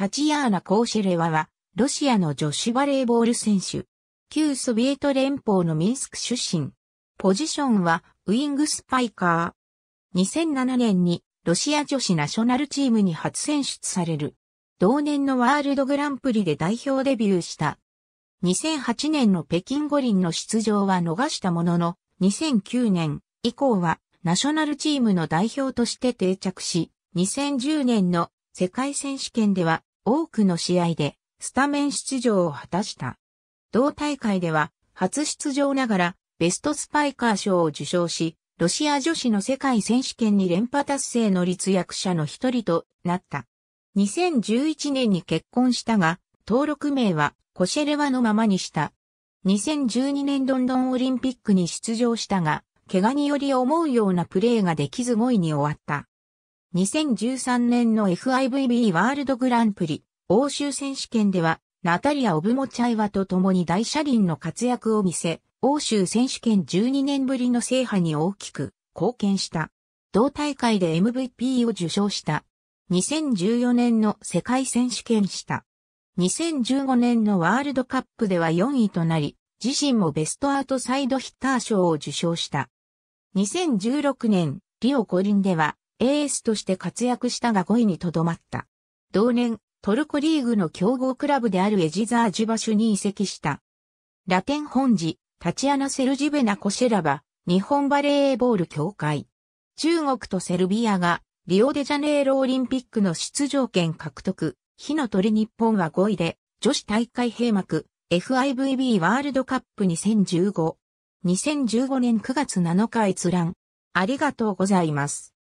タチアーナ・コーシェレワは、ロシアの女子バレーボール選手。旧ソビエト連邦のミンスク出身。ポジションは、ウィングスパイカー。2007年に、ロシア女子ナショナルチームに初選出される。同年のワールドグランプリで代表デビューした。2008年の北京五輪の出場は逃したものの、2009年以降はナショナルチームの代表として定着し、2010年の世界選手権では多くの試合でスタメン出場を果たした。同大会では初出場ながらベストスパイカー賞を受賞し、ロシア女子の世界選手権に連覇達成の立役者の一人となった。2011年に結婚したが、登録名はコシェレワのままにした。2012年ロンドンオリンピックに出場したが、怪我により思うようなプレーができず5位に終わった。2013年の FIVB ワールドグランプリ、欧州選手権では、ナタリア・オブモチャイワと共に大車輪の活躍を見せ、欧州選手権12年ぶりの制覇に大きく貢献した。同大会で MVP を受賞した。2014年の世界選手権した。2015年のワールドカップでは4位となり、自身もベストアートサイドヒッター賞を受賞した。2016年、リオ五輪では、エースとして活躍したが5位にとどまった。同年、トルコリーグの強豪クラブであるエジザージバシュに移籍した。ラテン本寺、タチアナ・セルジベナ・コシェラバ、日本バレーボール協会。中国とセルビアが、リオデジャネイロオリンピックの出場権獲得。火の鳥日本は5位で、女子大会閉幕、FIVB ワールドカップ2015。2015年9月7日閲覧。ありがとうございます。